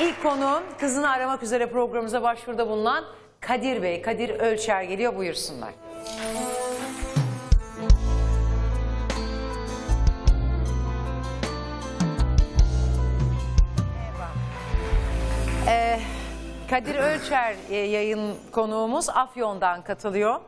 İlk konuğum kızını aramak üzere programımıza başvuruda bulunan Kadir Bey. Kadir Ölçer geliyor buyursunlar. Ee, Kadir Ölçer e, yayın konuğumuz Afyon'dan katılıyor.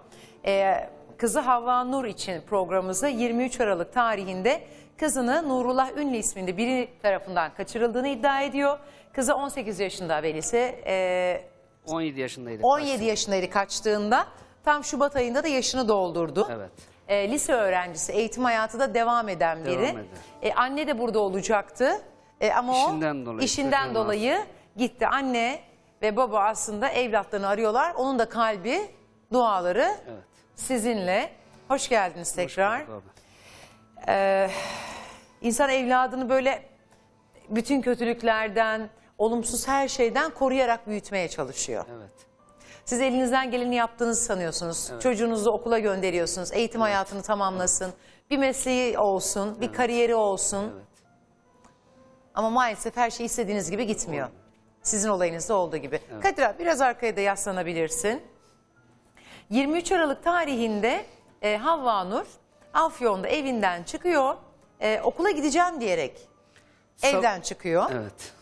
Ee, kızı Havva Nur için programımızda 23 Aralık tarihinde kızını Nurullah Ünlü isminde biri tarafından kaçırıldığını iddia ediyor. Kızı 18 yaşında velisi. E, 17 yaşındaydı. 17 kaçtığında. yaşındaydı kaçtığında. Tam Şubat ayında da yaşını doldurdu. Evet. E, lise öğrencisi, eğitim hayatı da devam eden biri. Devam e, anne de burada olacaktı. E, ama işinden o dolayı, işinden dolayı aslında. gitti. Anne ve baba aslında evlatlarını arıyorlar. Onun da kalbi, duaları evet sizinle. Hoş geldiniz tekrar. Hoş abi. Ee, insan evladını böyle bütün kötülüklerden, olumsuz her şeyden koruyarak büyütmeye çalışıyor. Evet. Siz elinizden geleni yaptığınızı sanıyorsunuz. Evet. Çocuğunuzu okula gönderiyorsunuz. Eğitim evet. hayatını tamamlasın. Evet. Bir mesleği olsun, evet. bir kariyeri olsun. Evet. Ama maalesef her şey istediğiniz gibi gitmiyor. Sizin olayınızda olduğu gibi. Evet. Kadir abi biraz arkaya da yaslanabilirsin. 23 Aralık tarihinde e, Havva Nur Afyon'da evinden çıkıyor. E, okula gideceğim diyerek Sab- evden çıkıyor. Evet.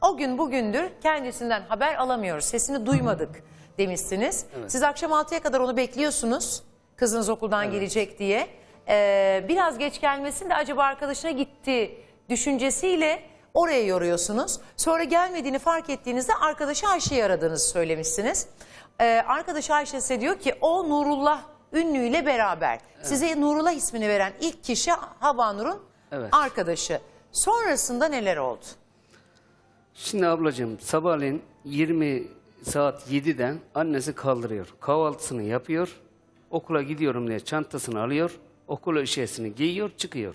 O gün bugündür kendisinden haber alamıyoruz. Sesini duymadık demişsiniz. Evet. Siz akşam 6'ya kadar onu bekliyorsunuz. Kızınız okuldan Evet. gelecek diye. E, biraz geç gelmesin de acaba arkadaşına gitti düşüncesiyle Oraya yoruyorsunuz. Sonra gelmediğini fark ettiğinizde arkadaşı Ayşe'yi aradığınızı söylemişsiniz. Ee, arkadaşı Ayşe size diyor ki o Nurullah ünlüyle beraber. Evet. Size Nurullah ismini veren ilk kişi Havanur'un evet. arkadaşı. Sonrasında neler oldu? Şimdi ablacığım sabahleyin 20 saat 7'den annesi kaldırıyor. Kahvaltısını yapıyor. Okula gidiyorum diye çantasını alıyor. Okul eşyasını giyiyor çıkıyor.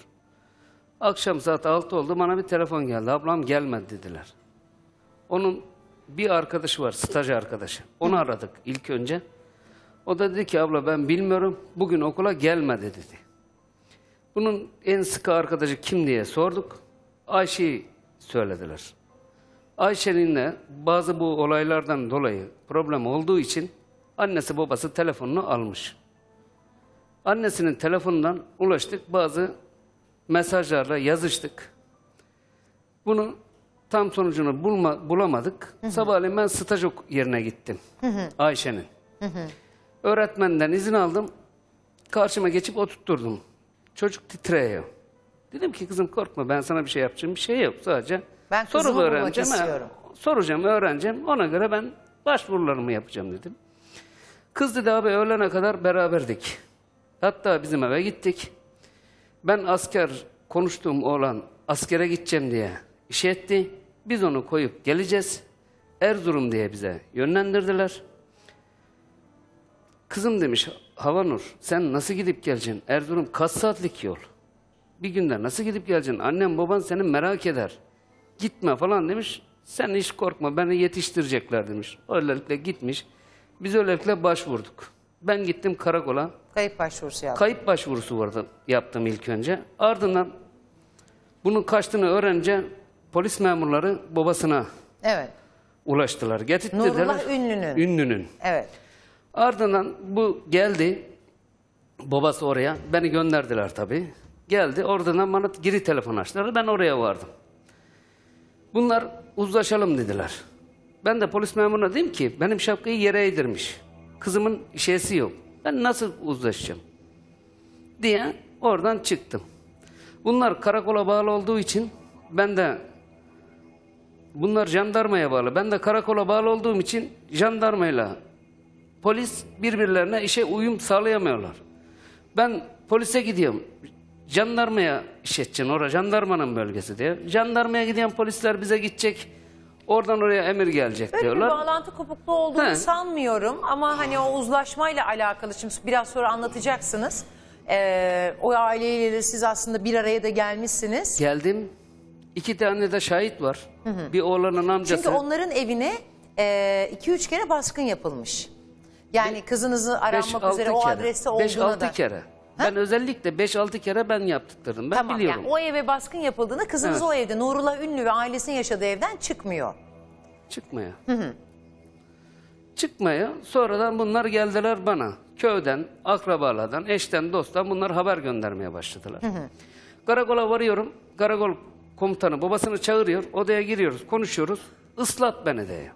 Akşam saat altı oldu bana bir telefon geldi. Ablam gelmedi dediler. Onun bir arkadaşı var staj arkadaşı. Onu aradık ilk önce. O da dedi ki abla ben bilmiyorum bugün okula gelmedi dedi. Bunun en sıkı arkadaşı kim diye sorduk. Ayşe'yi söylediler. Ayşe'ninle bazı bu olaylardan dolayı problem olduğu için annesi babası telefonunu almış. Annesinin telefonundan ulaştık bazı mesajlarla yazıştık. Bunu tam sonucunu bulma, bulamadık. Hı Sabahleyin ben staj yerine gittim. Ayşe'nin. Öğretmenden izin aldım. Karşıma geçip oturtturdum. Çocuk titreyiyor. Dedim ki kızım korkma ben sana bir şey yapacağım. Bir şey yok sadece. Ben soru öğreneceğim. Soracağım, öğreneceğim. Ona göre ben başvurularımı yapacağım dedim. Kız dedi abi öğlene kadar beraberdik. Hatta bizim eve gittik ben asker konuştuğum oğlan askere gideceğim diye iş etti. Biz onu koyup geleceğiz. Erzurum diye bize yönlendirdiler. Kızım demiş Havanur sen nasıl gidip geleceksin? Erzurum kaç saatlik yol? Bir günde nasıl gidip geleceksin? Annem baban seni merak eder. Gitme falan demiş. Sen hiç korkma beni yetiştirecekler demiş. Öylelikle gitmiş. Biz öylelikle başvurduk. Ben gittim karakola. Kayıp başvurusu yaptım. Kayıp başvurusu vardı, yaptım ilk önce. Ardından bunun kaçtığını öğrenince polis memurları babasına Evet. ulaştılar. Getirdiler. Nurullah Ünlü'nün. Ünlü'nün. Evet. Ardından bu geldi. Babası oraya. Beni gönderdiler tabii. Geldi. Oradan bana geri telefon açtılar. Ben oraya vardım. Bunlar uzlaşalım dediler. Ben de polis memuruna dedim ki benim şapkayı yere eğdirmiş. Kızımın şeysi yok. Ben nasıl uzlaşacağım? Diye oradan çıktım. Bunlar karakola bağlı olduğu için ben de bunlar jandarmaya bağlı. Ben de karakola bağlı olduğum için jandarmayla polis birbirlerine işe uyum sağlayamıyorlar. Ben polise gidiyorum. Jandarmaya iş edeceksin. Orada jandarmanın bölgesi diye. Jandarmaya giden polisler bize gidecek. Oradan oraya emir gelecek Böyle diyorlar. bir bağlantı kopukluğu olduğunu He. sanmıyorum ama hani o uzlaşmayla alakalı şimdi biraz sonra anlatacaksınız. Ee, o aileyle de siz aslında bir araya da gelmişsiniz. Geldim. İki tane de şahit var. Bir oğlanın amcası. Çünkü onların evine e, iki üç kere baskın yapılmış. Yani kızınızı aranmak altı üzere o kere. adreste Beş, altı kere. Ben özellikle 5-6 kere ben yaptırdım. Ben Tamam biliyorum. yani o eve baskın yapıldığını kızınız Evet. o evde Nurullah Ünlü ve ailesinin yaşadığı evden çıkmıyor. Çıkmaya. Çıkmaya sonradan bunlar geldiler bana. Köyden, akrabalardan, eşten, dosttan bunlar haber göndermeye başladılar. Hı hı. Karakola varıyorum. Karakol komutanı babasını çağırıyor. Odaya giriyoruz, konuşuyoruz. Islat beni diye.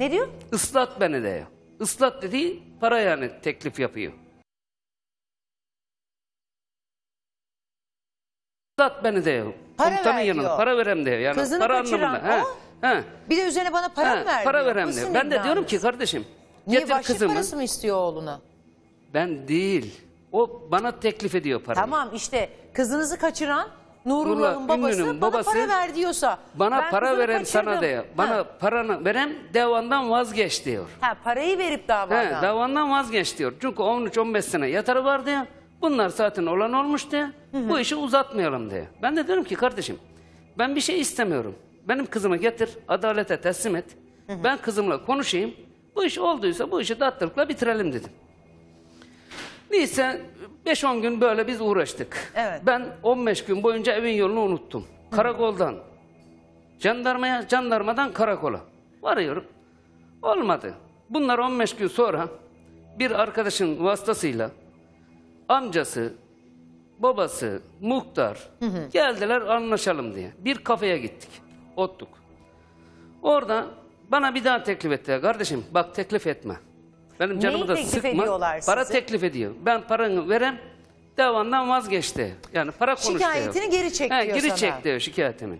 Ne diyor? Islat beni diye. Islat dediği para yani teklif yapıyor. Zat beni de yok. Para ver diyor. para verem de Yani Kızını para kaçıran anlamında. o, he. Bir de üzerine bana para mı He, verdi? para verem de Ben de diyorum ki kardeşim Niye getir vahşi kızımı. parası mı istiyor oğluna? Ben değil. O bana teklif ediyor parayı. Tamam işte kızınızı kaçıran Nurullah'ın Nurullah babası Ünlü'nün bana para ver diyorsa. Bana para verem veren sana kaçırdım. diyor. Bana Ha. paranı verem devandan vazgeç diyor. Ha, parayı verip He, davadan. davandan vazgeç diyor. Çünkü 13-15 sene yatarı var ya. Bunlar zaten olan olmuştu. Hı hı. Bu işi uzatmayalım diye. Ben de diyorum ki kardeşim ben bir şey istemiyorum. Benim kızımı getir adalete teslim et. Hı hı. Ben kızımla konuşayım. Bu iş olduysa bu işi tatlılıkla bitirelim dedim. Neyse 5-10 gün böyle biz uğraştık. Evet. Ben 15 gün boyunca evin yolunu unuttum. Hı. Karakoldan jandarmaya, jandarmadan karakola. Varıyorum. Olmadı. Bunlar 15 gün sonra bir arkadaşın vasıtasıyla amcası, babası, muhtar hı hı. geldiler anlaşalım diye. Bir kafeye gittik, ottuk. Orada bana bir daha teklif etti. Kardeşim bak teklif etme. Benim canımı Neyi da teklif sıkma. Ediyorlar para size? teklif ediyor. Ben paranı verem. Davandan vazgeçti. Yani para konuştu. Şikayetini geri çek diyor geri sana. çek diyor şikayetini.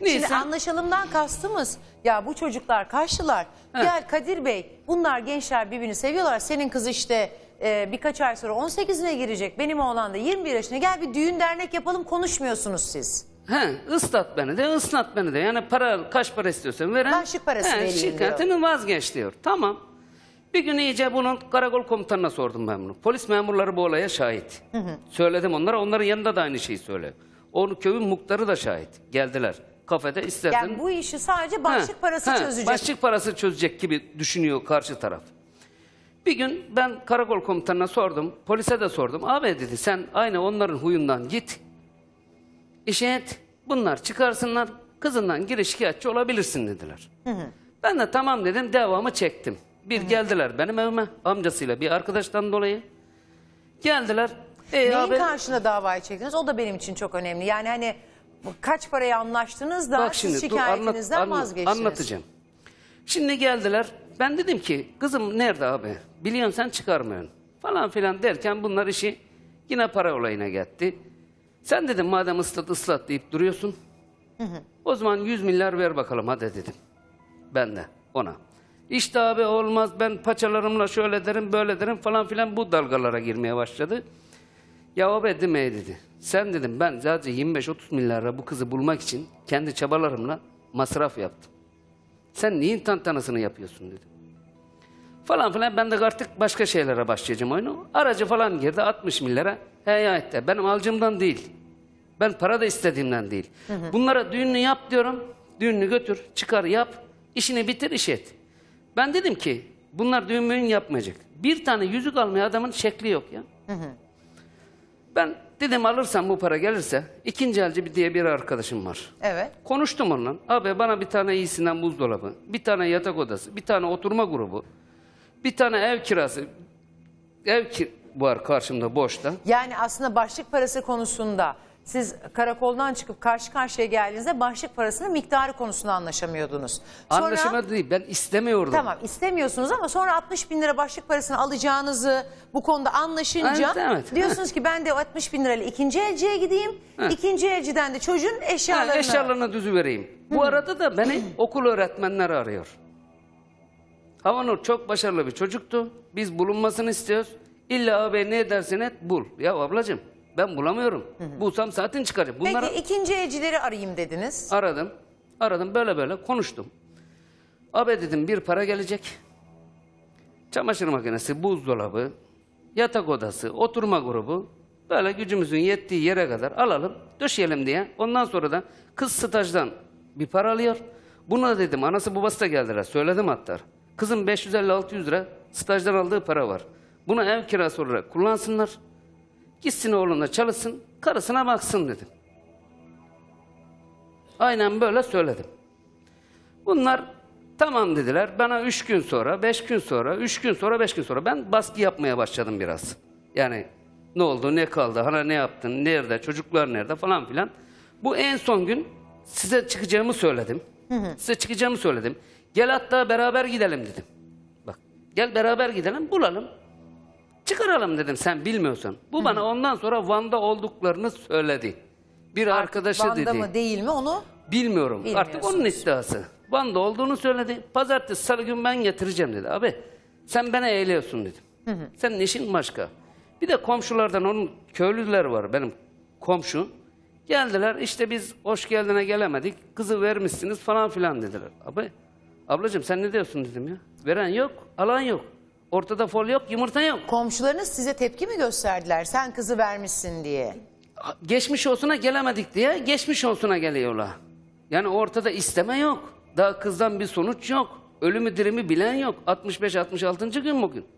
Neyse. Şimdi anlaşalımdan kastımız ya bu çocuklar karşılar. Gel Kadir Bey bunlar gençler birbirini seviyorlar. Senin kız işte e, birkaç ay sonra 18'ine girecek benim oğlan da 21 yaşına gel bir düğün dernek yapalım konuşmuyorsunuz siz. He, ıslat beni de ıslat beni de. Yani para kaç para istiyorsan veren. Ben şık parası he, vereyim Şirketini diyor. vazgeç diyor. Tamam. Bir gün iyice bunun karakol komutanına sordum ben bunu. Polis memurları bu olaya şahit. Hı hı. Söyledim onlara. Onların yanında da aynı şeyi söyle. Onun köyün muhtarı da şahit. Geldiler. Kafede istedim. Yani bu işi sadece başlık parası he, çözecek. Başlık parası çözecek gibi düşünüyor karşı taraf. Bir gün ben karakol komutanına sordum, polise de sordum. Abi dedi sen aynı onların huyundan git, işe et, bunlar çıkarsınlar, kızından gir şikayetçi olabilirsin dediler. Hı hı. Ben de tamam dedim, devamı çektim. Bir hı hı. geldiler benim evime, amcasıyla bir arkadaştan dolayı. Geldiler. E, Neyin abi, karşına davayı çektiniz? O da benim için çok önemli. Yani hani kaç paraya anlaştınız da Bak şimdi, siz şikayetinizden dur, anlat, anlat, vazgeçtiniz. Anlatacağım. Şimdi geldiler, ben dedim ki kızım nerede abi? Biliyorsun sen çıkarmıyorsun. Falan filan derken bunlar işi yine para olayına gitti. Sen dedim madem ıslat ıslat deyip duruyorsun. O zaman 100 milyar ver bakalım hadi dedim. Ben de ona. İşte abi olmaz ben paçalarımla şöyle derim böyle derim falan filan bu dalgalara girmeye başladı. Ya o be deme dedi. Sen dedim ben sadece 25-30 milyara bu kızı bulmak için kendi çabalarımla masraf yaptım. Sen neyin tantanasını yapıyorsun dedi. Falan filan ben de artık başka şeylere başlayacağım oyunu. Aracı falan girdi 60 millere lira. Heyette benim alcımdan değil. Ben para da istediğimden değil. Hı hı. Bunlara düğününü yap diyorum. Düğününü götür, çıkar yap. işini bitir, iş et. Ben dedim ki bunlar düğün yapmayacak. Bir tane yüzük almaya adamın şekli yok ya. Hı hı. Ben Dedim alırsam bu para gelirse ikinci elci bir diye bir arkadaşım var. Evet. Konuştum onunla. Abi bana bir tane iyisinden buzdolabı, bir tane yatak odası, bir tane oturma grubu, bir tane ev kirası. Ev kir var karşımda boşta. Yani aslında başlık parası konusunda siz karakoldan çıkıp karşı karşıya geldiğinizde başlık parasının miktarı konusunda anlaşamıyordunuz. Sonra, Anlaşamadı değil ben istemiyordum. Tamam istemiyorsunuz ama sonra 60 bin lira başlık parasını alacağınızı bu konuda anlaşınca diyorsunuz ki ben de o 60 bin lirayla ikinci elciye gideyim. Evet. İkinci elciden de çocuğun eşyalarını. Ha, eşyalarına düzü vereyim. Bu arada da beni okul öğretmenleri arıyor. Havanur çok başarılı bir çocuktu. Biz bulunmasını istiyoruz. İlla abi ne edersen et bul. Ya ablacığım ben bulamıyorum. Hı hı. Bulsam zaten çıkaracağım. Bunlara... Peki ikinci elcileri arayayım dediniz. Aradım. Aradım böyle böyle konuştum. Abi dedim bir para gelecek. Çamaşır makinesi, buzdolabı, yatak odası, oturma grubu. Böyle gücümüzün yettiği yere kadar alalım, döşeyelim diye. Ondan sonra da kız stajdan bir para alıyor. Buna dedim anası babası da geldiler. Söyledim hatta. Kızın 550-600 lira stajdan aldığı para var. Buna ev kirası olarak kullansınlar. Gitsin oğluna çalışsın, karısına baksın dedim. Aynen böyle söyledim. Bunlar tamam dediler. Bana üç gün sonra, beş gün sonra, üç gün sonra, beş gün sonra ben baskı yapmaya başladım biraz. Yani ne oldu, ne kaldı, hana ne yaptın, nerede, çocuklar nerede falan filan. Bu en son gün size çıkacağımı söyledim. Size çıkacağımı söyledim. Gel hatta beraber gidelim dedim. Bak gel beraber gidelim bulalım. Çıkaralım dedim sen bilmiyorsun. Bu Hı. bana ondan sonra Van'da olduklarını söyledi. Bir Artık arkadaşı Van'da dedi. Van'da mı değil mi onu? Bilmiyorum. Artık onun iddiası. Van'da olduğunu söyledi. Pazartesi salı gün ben getireceğim dedi. Abi sen bana eğliyorsun dedim. Hı hı. Senin işin başka. Bir de komşulardan onun köylüler var benim komşu. Geldiler işte biz hoş geldine gelemedik. Kızı vermişsiniz falan filan dediler. Abi ablacığım sen ne diyorsun dedim ya. Veren yok alan yok. Ortada fol yok, yumurta yok. Komşularınız size tepki mi gösterdiler? Sen kızı vermişsin diye. Geçmiş olsuna gelemedik diye geçmiş olsuna geliyorlar. Yani ortada isteme yok. Daha kızdan bir sonuç yok. Ölümü dirimi bilen yok. 65-66. gün bugün.